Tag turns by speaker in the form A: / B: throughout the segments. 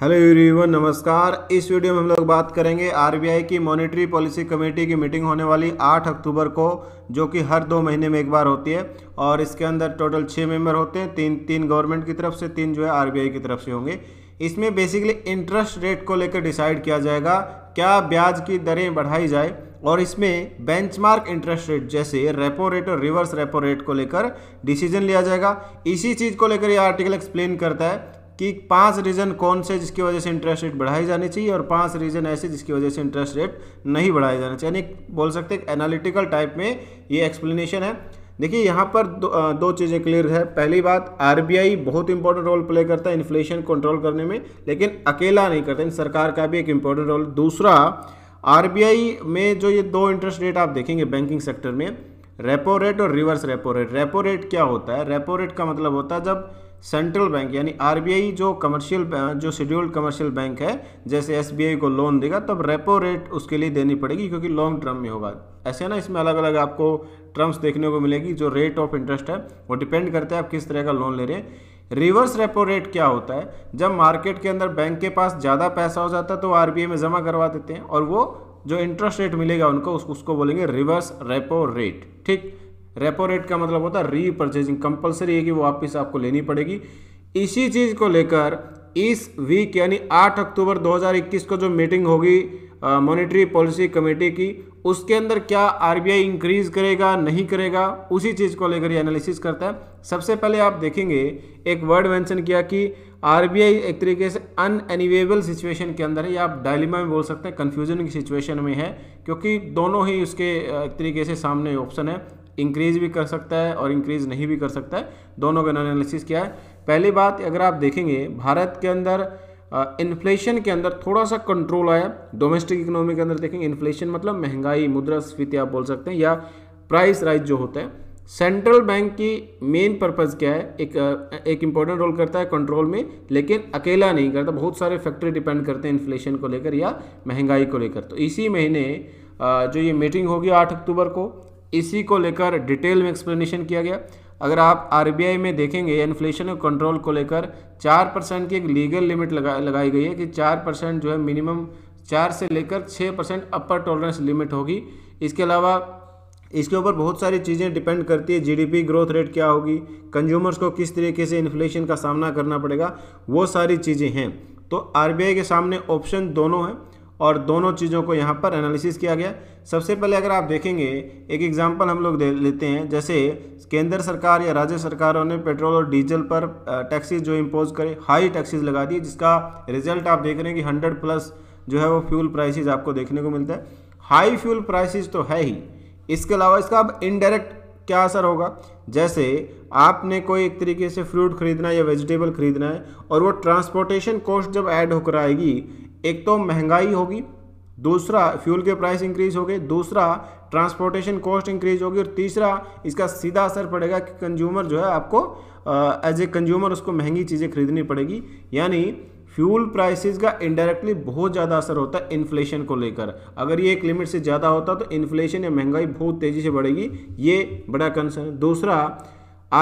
A: hello everyone नमस्कार इस video में हम लोग बात करेंगे आरबीआई की मॉनेटरी पॉलिसी कमेटी की मीटिंग होने वाली 8 अक्टूबर को जो कि हर दो महीने में एक बार होती है और इसके अंदर टोटल छः मेंबर होते हैं तीन तीन गवर्नमेंट की तरफ से तीन जो है आरबीआई की तरफ से होंगे इसमें बेसिकली इंटरेस्ट रेट को लेकर डिसाइड किया जाएगा क्या ब्याज की दरें बढ़ाई जाए और इसमें बेंचमार्क इंटरेस्ट रेट जैसे रेपो रेट और रिवर्स रेपो रेट को लेकर डिसीजन लिया जाएगा इसी चीज़ को लेकर यह आर्टिकल एक्सप्लेन करता है कि पांच रीज़न कौन से जिसकी वजह से इंटरेस्ट रेट बढ़ाई जानी चाहिए और पांच रीज़न ऐसे जिसकी वजह से इंटरेस्ट रेट नहीं बढ़ाए जाना चाहिए यानी बोल सकते हैं एनालिटिकल टाइप में ये एक्सप्लेनेशन है देखिए यहाँ पर दो, दो चीज़ें क्लियर है पहली बात आरबीआई बहुत इंपॉर्टेंट रोल प्ले करता है इन्फ्लेशन कंट्रोल करने में लेकिन अकेला नहीं करता इन सरकार का भी एक इम्पोर्टेंट रोल दूसरा आरबीआई में जो ये दो इंटरेस्ट रेट आप देखेंगे बैंकिंग सेक्टर में रेपो रेट और reverse repo rate repo rate क्या होता है रेपो रेट का मतलब होता है जब सेंट्रल बैंक यानी आरबीआई जो कमर्शियल जो शेड्यूल्ड कमर्शियल बैंक है जैसे एसबीआई को लोन देगा तब रेपो रेट उसके लिए देनी पड़ेगी क्योंकि लॉन्ग टर्म में होगा ऐसे ना इसमें अलग अलग आपको टर्म्स देखने को मिलेगी जो रेट ऑफ इंटरेस्ट है वो डिपेंड करते हैं आप किस तरह का लोन ले रहे हैं रिवर्स रेपो रेट क्या होता है जब मार्केट के अंदर बैंक के पास ज़्यादा पैसा हो जाता है तो आर में जमा करवा देते हैं और वो जो इंटरेस्ट रेट मिलेगा उनको उसको बोलेंगे रिवर्स रेपो रेट ठीक रेपो रेट का मतलब होता है रीपर्चेजिंग कंपलसरी है कि वो वापस आपको लेनी पड़ेगी इसी चीज़ को लेकर इस वीक यानी 8 अक्टूबर 2021 को जो मीटिंग होगी मॉनेटरी पॉलिसी कमेटी की उसके अंदर क्या आरबीआई इंक्रीज करेगा नहीं करेगा उसी चीज़ को लेकर ये एनालिसिस करता है सबसे पहले आप देखेंगे एक वर्ड मेंशन किया कि आरबीआई एक तरीके से अनएनिवेबल सिचुएशन के अंदर है या आप डायलिमा में बोल सकते हैं कन्फ्यूजन की सिचुएशन में है क्योंकि दोनों ही उसके एक तरीके से सामने ऑप्शन है इंक्रीज भी कर सकता है और इंक्रीज नहीं भी कर सकता है दोनों का एनालिसिस किया है पहली बात अगर आप देखेंगे भारत के अंदर इन्फ्लेशन के अंदर थोड़ा सा कंट्रोल आया डोमेस्टिक इकोनॉमी के अंदर देखेंगे इन्फ्लेशन मतलब महंगाई स्फीति आप बोल सकते हैं या प्राइस राइज जो होता है सेंट्रल बैंक की मेन पर्पज़ क्या है एक एक इंपॉर्टेंट रोल करता है कंट्रोल में लेकिन अकेला नहीं करता बहुत सारे फैक्टर डिपेंड करते हैं इन्फ्लेशन को लेकर या महंगाई को लेकर तो इसी महीने जो ये मीटिंग होगी आठ अक्टूबर को इसी को लेकर डिटेल में एक्सप्लेनेशन किया गया अगर आप आरबीआई में देखेंगे इन्फ्लेशन और कंट्रोल को लेकर चार परसेंट की एक लीगल लिमिट लगा लगाई गई है कि चार परसेंट जो है मिनिमम चार से लेकर छः परसेंट अपर टॉलरेंस लिमिट होगी इसके अलावा इसके ऊपर बहुत सारी चीज़ें डिपेंड करती है जीडीपी ग्रोथ रेट क्या होगी कंज्यूमर्स को किस तरीके से इन्फ्लेशन का सामना करना पड़ेगा वो सारी चीज़ें हैं तो आर के सामने ऑप्शन दोनों हैं और दोनों चीज़ों को यहाँ पर एनालिसिस किया गया सबसे पहले अगर आप देखेंगे एक एग्जाम्पल हम लोग दे लेते हैं जैसे केंद्र सरकार या राज्य सरकारों ने पेट्रोल और डीजल पर टैक्सीज जो इम्पोज करे हाई टैक्सीज लगा दी जिसका रिजल्ट आप देख रहे हैं कि हंड्रेड प्लस जो है वो फ्यूल प्राइसिस आपको देखने को मिलता है हाई फ्यूल प्राइसिस तो है ही इसके अलावा इसका अब इनडायरेक्ट क्या असर होगा जैसे आपने कोई एक तरीके से फ्रूट खरीदना है या वेजिटेबल खरीदना है और वो ट्रांसपोर्टेशन कॉस्ट जब ऐड होकर आएगी एक तो महंगाई होगी दूसरा फ्यूल के प्राइस इंक्रीज हो गए दूसरा ट्रांसपोर्टेशन कॉस्ट इंक्रीज होगी और तीसरा इसका सीधा असर पड़ेगा कि कंज्यूमर जो है आपको एज ए कंज्यूमर उसको महंगी चीज़ें खरीदनी पड़ेगी यानी फ्यूल प्राइसेस का इनडायरेक्टली बहुत ज़्यादा असर होता है इन्फ्लेशन को लेकर अगर ये एक लिमिट से ज़्यादा होता तो इन्फ्लेशन या महंगाई बहुत तेज़ी से बढ़ेगी ये बड़ा कंसर्न दूसरा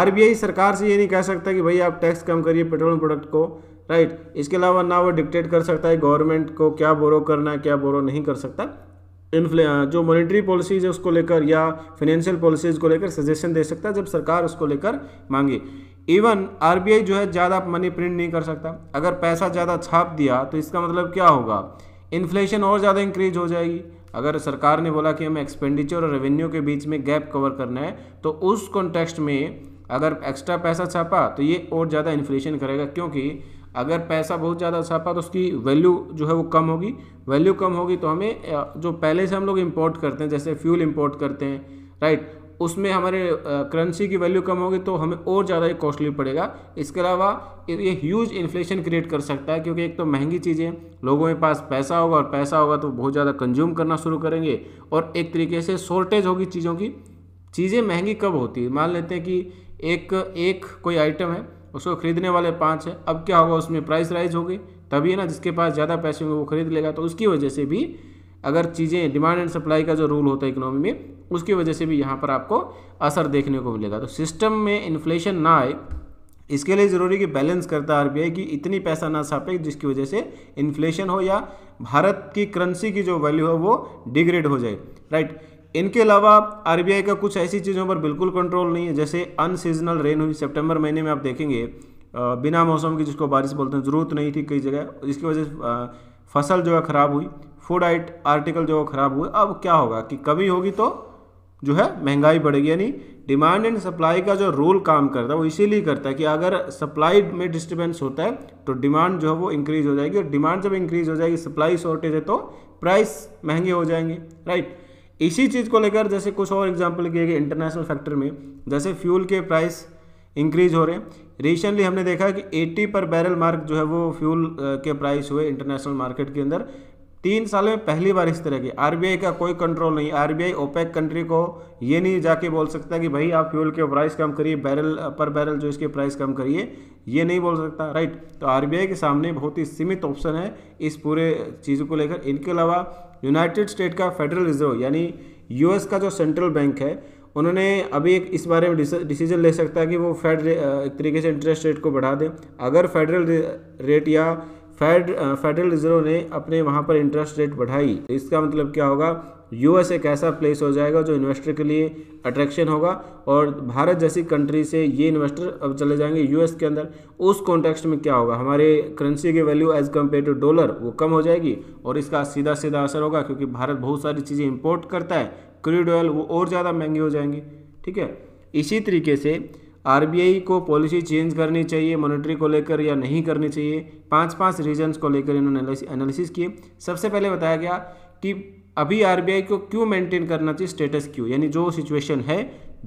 A: आर सरकार से ये नहीं कह सकता कि भाई आप टैक्स कम करिए पेट्रोल प्रोडक्ट को राइट इसके अलावा ना वो डिक्टेट कर सकता है गवर्नमेंट को क्या बोरो करना है क्या बोरो नहीं कर सकता इन्फ्ले जो मॉनेटरी पॉलिसीज है उसको लेकर या फाइनेंशियल पॉलिसीज को लेकर सजेशन दे सकता है जब सरकार उसको लेकर मांगे इवन आर जो है ज़्यादा मनी प्रिंट नहीं कर सकता अगर पैसा ज़्यादा छाप दिया तो इसका मतलब क्या होगा इन्फ्लेशन और ज़्यादा इंक्रीज हो जाएगी अगर सरकार ने बोला कि हमें एक्सपेंडिचर और रेवेन्यू के बीच में गैप कवर करना है तो उस कॉन्टेक्स्ट में अगर एक्स्ट्रा पैसा छापा तो ये और ज़्यादा इन्फ्लेशन करेगा क्योंकि अगर पैसा बहुत ज़्यादा छापा अच्छा तो उसकी वैल्यू जो है वो कम होगी वैल्यू कम होगी तो हमें जो पहले से हम लोग इम्पोर्ट करते हैं जैसे फ्यूल इम्पोर्ट करते हैं राइट उसमें हमारे करेंसी की वैल्यू कम होगी तो हमें और ज़्यादा ही कॉस्टली पड़ेगा इसके अलावा ये ह्यूज इन्फ्लेशन क्रिएट कर सकता है क्योंकि एक तो महंगी चीज़ें लोगों के पास पैसा होगा और पैसा होगा तो बहुत ज़्यादा कंज्यूम करना शुरू करेंगे और एक तरीके से शॉर्टेज होगी चीज़ों की चीज़ें महंगी कब होती है मान लेते हैं कि एक एक कोई आइटम है उसको खरीदने वाले पाँच हैं अब क्या होगा उसमें प्राइस राइज होगी तभी ना जिसके पास ज़्यादा पैसे होंगे वो खरीद लेगा तो उसकी वजह से भी अगर चीज़ें डिमांड एंड सप्लाई का जो रूल होता है इकोनॉमी में उसकी वजह से भी यहाँ पर आपको असर देखने को मिलेगा तो सिस्टम में इन्फ्लेशन ना आए इसके लिए ज़रूरी कि बैलेंस करता आर बी कि इतनी पैसा ना छापे जिसकी वजह से इन्फ्लेशन हो या भारत की करेंसी की जो वैल्यू है वो डिग्रेड हो जाए राइट इनके अलावा आर का कुछ ऐसी चीज़ों पर बिल्कुल कंट्रोल नहीं है जैसे अनसीजनल रेन हुई सितंबर महीने में आप देखेंगे बिना मौसम की जिसको बारिश बोलते हैं ज़रूरत नहीं थी कई जगह इसकी वजह से फसल जो है ख़राब हुई फूड आइट आर्टिकल जो है ख़राब हुए अब क्या होगा कि कमी होगी तो जो है महंगाई बढ़ेगी यानी डिमांड एंड सप्लाई का जो रूल काम करता है वो इसीलिए करता है कि अगर सप्लाई में डिस्टर्बेंस होता है तो डिमांड जो है वो इंक्रीज हो जाएगी और डिमांड जब इंक्रीज हो जाएगी सप्लाई शॉर्टेज है तो प्राइस महंगे हो जाएंगे राइट इसी चीज़ को लेकर जैसे कुछ और एग्जाम्पल किए गए इंटरनेशनल फैक्टर में जैसे फ्यूल के प्राइस इंक्रीज हो रहे हैं रिसेंटली हमने देखा कि 80 पर बैरल मार्क जो है वो फ्यूल के प्राइस हुए इंटरनेशनल मार्केट के अंदर तीन साल में पहली बार इस तरह की आरबीआई का कोई कंट्रोल नहीं आरबीआई ओपेक कंट्री को ये नहीं जाके बोल सकता कि भाई आप फ्यूल के प्राइस कम करिए बैरल पर बैरल जो इसके प्राइस कम करिए ये नहीं बोल सकता राइट तो आरबीआई के सामने बहुत ही सीमित ऑप्शन है इस पूरे चीज़ को लेकर इनके अलावा यूनाइटेड स्टेट का फेडरल रिजर्व यानी यूएस का जो सेंट्रल बैंक है उन्होंने अभी एक इस बारे में डिसीजन ले सकता है कि वो फेड एक तरीके से इंटरेस्ट रेट को बढ़ा दें अगर फेडरल रेट या फेड फेडरल रिजर्व ने अपने वहाँ पर इंटरेस्ट रेट बढ़ाई तो इसका मतलब क्या होगा यूएस एक ऐसा प्लेस हो जाएगा जो इन्वेस्टर के लिए अट्रैक्शन होगा और भारत जैसी कंट्री से ये इन्वेस्टर अब चले जाएंगे यूएस के अंदर उस कॉन्टेक्स्ट में क्या होगा हमारे करेंसी की value as compare to dollar वो कम हो जाएगी और इसका सीधा सीधा असर होगा क्योंकि भारत बहुत सारी चीज़ें इम्पोर्ट करता है क्रूड ऑयल वो और ज़्यादा महंगी हो जाएंगी ठीक है इसी तरीके से आरबीआई को पॉलिसी चेंज करनी चाहिए मॉनिटरी को लेकर या नहीं करनी चाहिए पांच पांच रीजन्स को लेकर इन्होंने एनालिसिस किए सबसे पहले बताया गया कि अभी आरबीआई को क्यों मेंटेन करना चाहिए स्टेटस क्यों यानी जो सिचुएशन है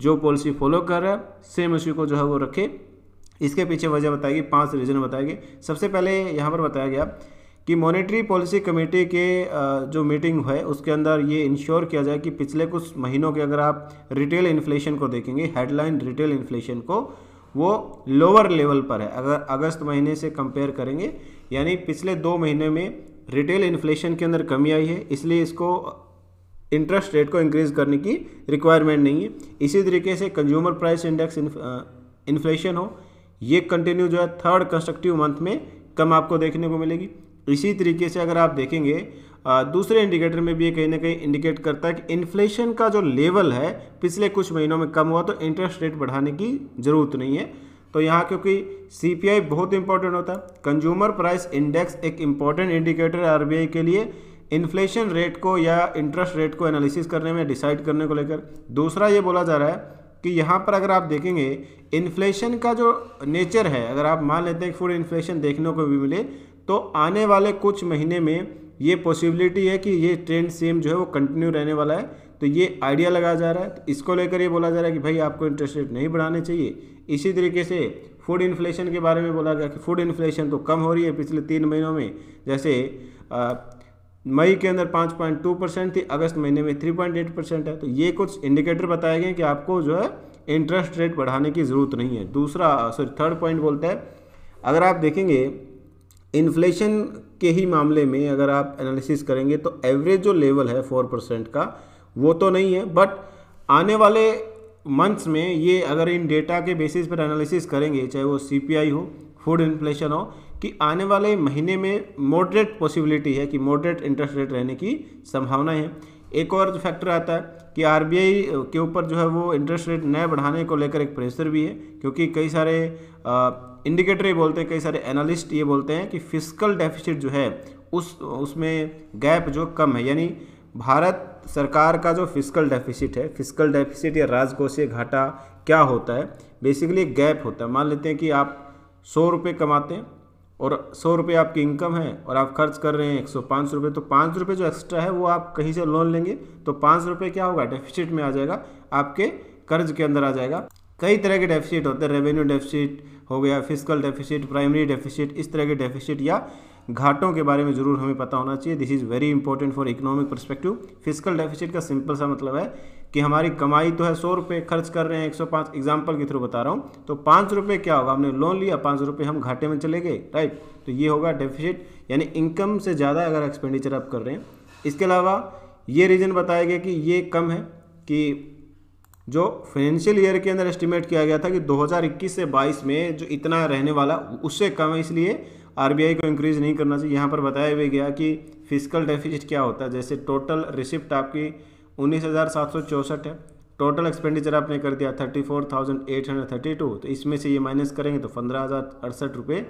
A: जो पॉलिसी फॉलो कर रहा है सेम उसी को जो है वो रखे इसके पीछे वजह बताएगी पाँच रीजन बताएगी सबसे पहले यहाँ पर बताया गया कि मॉनेटरी पॉलिसी कमेटी के जो मीटिंग है उसके अंदर ये इंश्योर किया जाए कि पिछले कुछ महीनों के अगर आप रिटेल इन्फ्लेशन को देखेंगे हेडलाइन रिटेल इन्फ्लेशन को वो लोअर लेवल पर है अगर अगस्त महीने से कंपेयर करेंगे यानी पिछले दो महीने में रिटेल इन्फ्लेशन के अंदर कमी आई है इसलिए इसको इंटरेस्ट रेट को इंक्रीज करने की रिक्वायरमेंट नहीं है इसी तरीके से कंज्यूमर प्राइस इंडेक्स इन्फ्लेशन हो ये कंटिन्यू जो है थर्ड कंस्ट्रक्टिव मंथ में कम आपको देखने को मिलेगी इसी तरीके से अगर आप देखेंगे दूसरे इंडिकेटर में भी ये कहीं ना कहीं इंडिकेट करता है कि इन्फ्लेशन का जो लेवल है पिछले कुछ महीनों में कम हुआ तो इंटरेस्ट रेट बढ़ाने की ज़रूरत नहीं है तो यहाँ क्योंकि सी बहुत इंपॉर्टेंट होता है कंज्यूमर प्राइस इंडेक्स एक इंपॉर्टेंट इंडिकेटर है आर के लिए इन्फ्लेशन रेट को या इंटरेस्ट रेट को एनालिसिस करने में डिसाइड करने को लेकर दूसरा ये बोला जा रहा है कि यहाँ पर अगर आप देखेंगे इन्फ्लेशन का जो नेचर है अगर आप मान लेते हैं कि फूड इन्फ्लेशन देखने को भी मिले तो आने वाले कुछ महीने में ये पॉसिबिलिटी है कि ये ट्रेंड सेम जो है वो कंटिन्यू रहने वाला है तो ये आइडिया लगाया जा रहा है तो इसको लेकर ये बोला जा रहा है कि भाई आपको इंटरेस्ट रेट नहीं बढ़ाने चाहिए इसी तरीके से फूड इन्फ्लेशन के बारे में बोला गया कि फूड इन्फ्लेशन तो कम हो रही है पिछले तीन महीनों में जैसे मई के अंदर 5.2 परसेंट थी अगस्त महीने में 3.8 परसेंट है तो ये कुछ इंडिकेटर बताए गए कि आपको जो है इंटरेस्ट रेट बढ़ाने की ज़रूरत नहीं है दूसरा सॉरी थर्ड पॉइंट बोलता है अगर आप देखेंगे इन्फ्लेशन के ही मामले में अगर आप एनालिसिस करेंगे तो एवरेज जो लेवल है फोर परसेंट का वो तो नहीं है बट आने वाले मंथ्स में ये अगर इन डेटा के बेसिस पर एनालिसिस करेंगे चाहे वो सी हो फूड इन्फ्लेशन हो कि आने वाले महीने में मॉडरेट पॉसिबिलिटी है कि मॉडरेट इंटरेस्ट रेट रहने की संभावना है एक और फैक्टर आता है कि आर के ऊपर जो है वो इंटरेस्ट रेट नए बढ़ाने को लेकर एक प्रेशर भी है क्योंकि कई सारे इंडिकेटर ये बोलते हैं कई सारे एनालिस्ट ये बोलते हैं कि फिजिकल डेफिसिट जो है उस उसमें गैप जो कम है यानी भारत सरकार का जो फिजिकल डेफिसिट है फिजिकल डेफिसिट या राजकोषीय घाटा क्या होता है बेसिकली गैप होता है मान लेते हैं कि आप सौ रुपये कमाते हैं और सौ रुपये आपकी इनकम है और आप खर्च कर रहे हैं एक सौ पाँच रुपये तो पाँच रुपये जो एक्स्ट्रा है वो आप कहीं से लोन लेंगे तो पाँच रुपये क्या होगा डेफिसिट में आ जाएगा आपके कर्ज के अंदर आ जाएगा कई तरह के डेफिसिट होते हैं रेवेन्यू डेफिसिट हो गया फिजिकल डेफिसिट प्राइमरी डेफिसिट इस तरह के डेफिसिट या घाटों के बारे में ज़रूर हमें पता होना चाहिए this is very important for economic perspective physical deficit का सिंपल सा मतलब है कि हमारी कमाई तो है सौ रुपये खर्च कर रहे हैं एक सौ पाँच एग्जाम्पल के थ्रू बता रहा हूँ तो पाँच रुपये क्या होगा हमने लोन लिया पाँच रुपये हम घाटे में चले गए राइट तो ये होगा डेफिसिट यानी इनकम से ज़्यादा अगर एक्सपेंडिचर आप कर रहे हैं इसके अलावा ये रीज़न बताया गया कि ये कम है कि जो फाइनेंशियल ईयर के अंदर एस्टिमेट किया गया था कि 2021 से 22 में जो इतना रहने वाला उससे कम है इसलिए आरबीआई को इंक्रीज़ नहीं करना चाहिए यहाँ पर बताया भी गया कि फिजिकल डेफिसिट क्या होता है जैसे टोटल रिसिप्ट आपकी उन्नीस है टोटल एक्सपेंडिचर आपने कर दिया thirty four thousand eight hundred thirty two तो इसमें से ये माइनस करेंगे तो पंद्रह हज़ार अड़सठ रुपये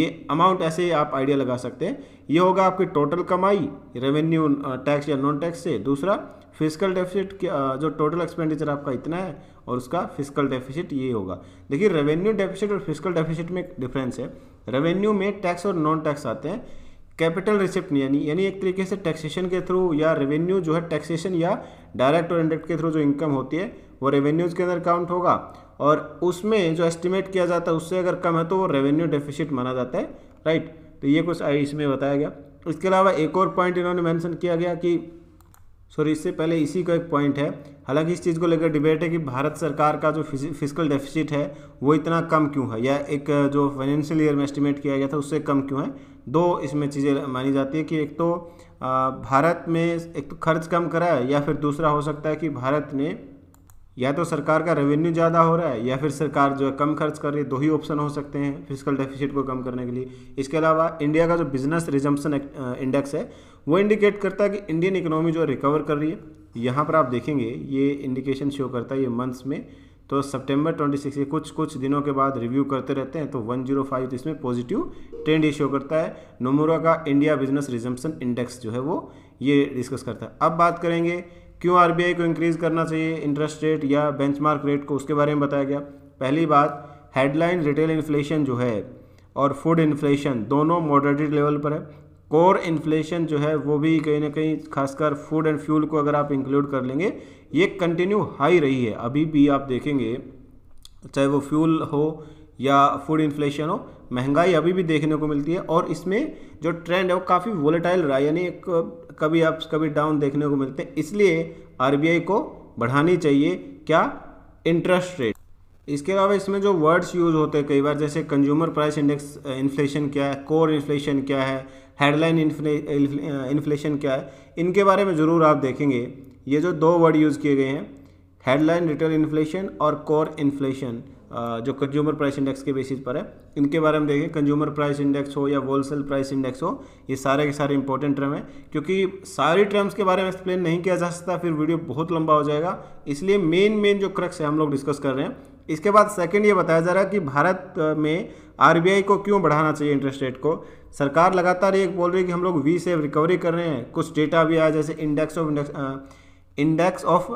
A: ये अमाउंट ऐसे ही आप आइडिया लगा सकते हैं ये होगा आपकी टोटल कमाई रेवेन्यू टैक्स या नॉन टैक्स से दूसरा फिजिकल डेफिसिट जो टोटल एक्सपेंडिचर आपका इतना है और उसका फिजिकल डेफिसिट ये होगा देखिए रेवेन्यू डेफिसिट और फिजिकल डेफिसिट में डिफरेंस है रेवेन्यू में टैक्स और नॉन टैक्स आते हैं कैपिटल रिसिप्ट यानी यानी एक तरीके से टैक्सेशन के थ्रू या रेवेन्यू जो है टैक्सेशन या डायरेक्ट और इंडेक्ट के थ्रू जो इनकम होती है वो रेवेन्यूज़ के अंदर काउंट होगा और उसमें जो एस्टिमेट किया जाता है उससे अगर कम है तो वो रेवेन्यू डेफिसिट माना जाता है राइट तो ये कुछ इसमें e बताया गया इसके अलावा एक और पॉइंट इन्होंने मैंशन किया गया कि सॉरी इससे पहले इसी का एक पॉइंट है हालांकि इस चीज़ को लेकर डिबेट है कि भारत सरकार का जो फिजिकल डेफिसिट है वो इतना कम क्यों है या एक जो फाइनेंशियल ईयर में एस्टिमेट किया गया था उससे कम क्यों है दो इसमें चीज़ें मानी जाती है कि एक तो भारत में एक तो खर्च कम करा है या फिर दूसरा हो सकता है कि भारत ने या तो सरकार का रेवेन्यू ज़्यादा हो रहा है या फिर सरकार जो है कम खर्च कर रही है दो ही ऑप्शन हो सकते हैं फिजिकल डेफिसिट को कम करने के लिए इसके अलावा इंडिया का जो बिजनेस रिजम्पन इंडेक्स है वो इंडिकेट करता है कि इंडियन इकोनॉमी जो रिकवर कर रही है यहाँ पर आप देखेंगे ये इंडिकेशन शो करता है ये मंथ्स में तो सितंबर 26 के कुछ कुछ दिनों के बाद रिव्यू करते रहते हैं तो 105 तो इसमें पॉजिटिव ट्रेंड ये शो करता है नोमोरा का इंडिया बिजनेस रिजम्पन इंडेक्स जो है वो ये डिस्कस करता है अब बात करेंगे क्यों आर को इंक्रीज़ करना चाहिए इंटरेस्ट रेट या बेंच रेट को उसके बारे में बताया गया पहली बात हेडलाइन रिटेल इन्फ्लेशन जो है और फूड इन्फ्लेशन दोनों मॉडरेटेड लेवल पर है कोर इन्फ्लेशन जो है वो भी कहीं ना कहीं खासकर फूड एंड फ्यूल को अगर आप इंक्लूड कर लेंगे ये कंटिन्यू हाई रही है अभी भी आप देखेंगे चाहे वो फ्यूल हो या फूड इन्फ्लेशन हो महंगाई अभी भी देखने को मिलती है और इसमें जो ट्रेंड है वो काफ़ी वोलेटाइल रहा है यानी कभी अप कभी डाउन देखने को मिलते हैं इसलिए आर को बढ़ानी चाहिए क्या इंटरेस्ट रेट इसके अलावा इसमें जो वर्ड्स यूज़ होते हैं कई बार जैसे कंज्यूमर प्राइस इंडेक्स इन्फ्लेशन क्या है कोर इन्फ्लेशन क्या है हेडलाइन इन्फ्लेशन क्या है इनके बारे में ज़रूर आप देखेंगे ये जो दो वर्ड यूज़ किए गए हैं हेडलाइन रिटेल इन्फ्लेशन और कोर इन्फ्लेशन जो कंज्यूमर प्राइस इंडेक्स के बेसिस पर है इनके बारे में देखें कंज्यूमर प्राइस इंडेक्स हो या होलसेल प्राइस इंडेक्स हो ये सारे के सारे इंपॉर्टेंट टर्म हैं क्योंकि सारी टर्म्स के बारे में एक्सप्लेन नहीं किया जा सकता फिर वीडियो बहुत लंबा हो जाएगा इसलिए मेन मेन जो क्रक्स है हम लोग डिस्कस कर रहे हैं इसके बाद सेकेंड ये बताया जा रहा है कि भारत में आर को क्यों बढ़ाना चाहिए इंटरेस्ट रेट को सरकार लगातार ये बोल रही है कि हम लोग वी से रिकवरी कर रहे हैं कुछ डेटा भी आया जैसे index of index of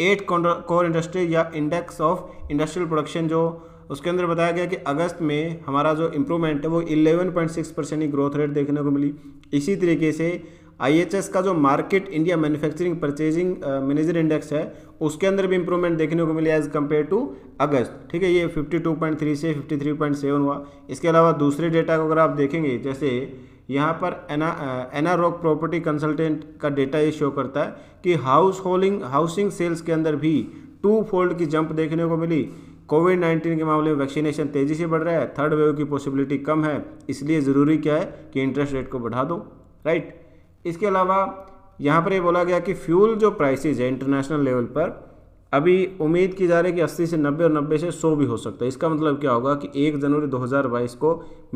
A: eight core industry या इंडेक्स ऑफ इंडस्ट्रियल प्रोडक्शन जो उसके अंदर बताया गया कि अगस्त में हमारा जो इम्प्रूवमेंट है वो 11.6 परसेंट की ग्रोथ रेट देखने को मिली इसी तरीके से आईएचएस का जो Markit India manufacturing purchasing manager index है उसके अंदर भी इंप्रूवमेंट देखने को मिली एज कम्पेयर टू अगस्त ठीक है ये 52.3 से 53.7 हुआ इसके अलावा दूसरे डेटा को अगर आप देखेंगे जैसे यहाँ पर Ana Anarock property consultant का डेटा ये शो करता है कि हाउस होल्डिंग हाउसिंग सेल्स के अंदर भी टू फोल्ड की जंप देखने को मिली कोविड नाइन्टीन के मामले में वैक्सीनेशन तेज़ी से बढ़ रहा है थर्ड वेव की पॉसिबिलिटी कम है इसलिए ज़रूरी क्या है कि इंटरेस्ट रेट को बढ़ा दो राइट इसके अलावा यहाँ पर ये बोला गया कि फ्यूल जो प्राइसेज है इंटरनेशनल लेवल पर अभी उम्मीद की जा रही है कि अस्सी से नब्बे और नब्बे से सौ भी हो सकता है इसका मतलब क्या होगा कि एक जनवरी बाईस को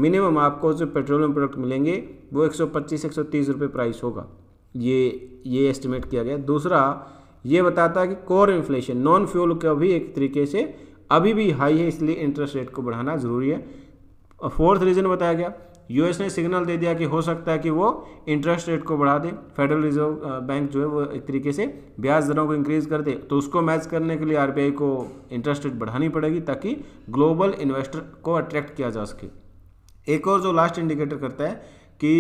A: मिनिमम आपको जो पेट्रोलियम प्रोडक्ट मिलेंगे वो सौ तीस रुपये प्राइस होगा ये ये एस्टिमेट किया गया दूसरा ये बताता है कि कोर इन्फ्लेशन नॉन फ्यूल का भी एक तरीके से अभी भी हाई है इसलिए इंटरेस्ट रेट को बढ़ाना ज़रूरी है फोर्थ रीज़न बताया गया यूएस ने सिग्नल दे दिया कि हो सकता है कि वो इंटरेस्ट रेट को बढ़ा दे फेडरल रिजर्व बैंक जो है वो एक तरीके से ब्याज दरों को इंक्रीज कर दे तो उसको मैच करने के लिए आरबीआई को इंटरेस्ट रेट बढ़ानी पड़ेगी ताकि ग्लोबल इन्वेस्टर को अट्रैक्ट किया जा सके एक और जो लास्ट इंडिकेटर करता है कि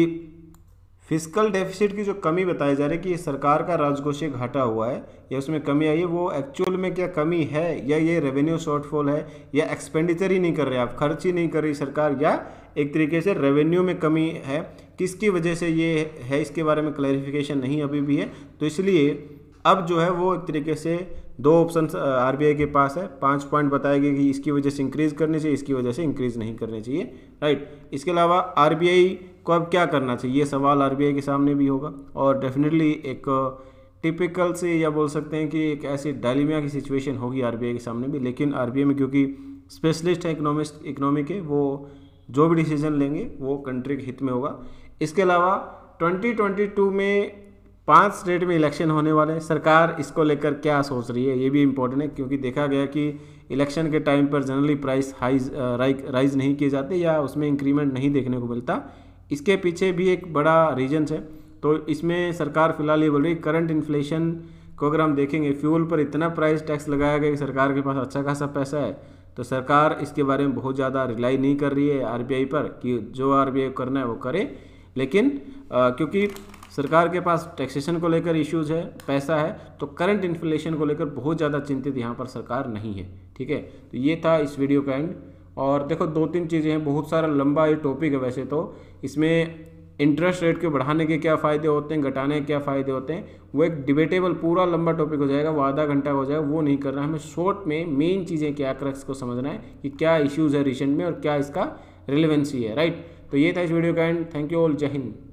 A: फिजिकल डेफिसिट की जो कमी बताई जा रही है कि सरकार का राजकोषीय घाटा हुआ है या उसमें कमी आई है वो एक्चुअल में क्या कमी है या ये रेवेन्यू शॉर्टफॉल है या एक्सपेंडिचर ही नहीं कर रहे आप खर्च ही नहीं कर रही सरकार या एक तरीके से रेवेन्यू में कमी है किसकी वजह से ये है इसके बारे में क्लैरिफिकेशन नहीं अभी भी है तो इसलिए अब जो है वो एक तरीके से दो ऑप्शन आरबीआई के पास है पांच पॉइंट बताए गए कि इसकी वजह से इंक्रीज करनी चाहिए इसकी वजह से इंक्रीज नहीं करनी चाहिए राइट इसके अलावा आरबीआई को अब क्या करना चाहिए ये सवाल आरबीआई के सामने भी होगा और डेफिनेटली एक टिपिकल से या बोल सकते हैं कि एक ऐसी डायलिमिया की सिचुएशन होगी आरबीआई के सामने भी लेकिन आरबीआई में क्योंकि स्पेशलिस्ट है इकोनॉमिस्ट इकोनॉमी के वो जो भी डिसीजन लेंगे वो कंट्री के हित में होगा इसके अलावा 2022 में पांच स्टेट में इलेक्शन होने वाले हैं सरकार इसको लेकर क्या सोच रही है ये भी इम्पोर्टेंट है क्योंकि देखा गया कि इलेक्शन के टाइम पर जनरली प्राइस हाइज राइज नहीं किए जाते या उसमें इंक्रीमेंट नहीं देखने को मिलता इसके पीछे भी एक बड़ा रीजन है तो इसमें सरकार फिलहाल ये बोल रही है करंट इन्फ्लेशन को अगर हम देखेंगे फ्यूल पर इतना प्राइस टैक्स लगाया गया कि सरकार के पास अच्छा खासा पैसा है तो सरकार इसके बारे में बहुत ज़्यादा रिलाई नहीं कर रही है आरबीआई पर कि जो आरबीआई करना है वो करे लेकिन आ, क्योंकि सरकार के पास टैक्सेशन को लेकर इश्यूज है पैसा है तो करंट इन्फ्लेशन को लेकर बहुत ज़्यादा चिंतित यहाँ पर सरकार नहीं है ठीक है तो ये था इस वीडियो का एंड और देखो दो तीन चीज़ें हैं बहुत सारा लंबा ये टॉपिक है वैसे तो इसमें इंटरेस्ट रेट के बढ़ाने के क्या फ़ायदे होते हैं घटाने के क्या फ़ायदे होते हैं वो एक डिबेटेबल पूरा लंबा टॉपिक हो जाएगा वो आधा घंटा हो जाएगा वो नहीं करना हमें शॉर्ट में मेन चीज़ें क्या क्रक्स को समझना है कि क्या इश्यूज़ है रिसेंट में और क्या इसका रिलेवेंसी है राइट तो ये था इस वीडियो का एंड थैंक यू ऑल जय हिंद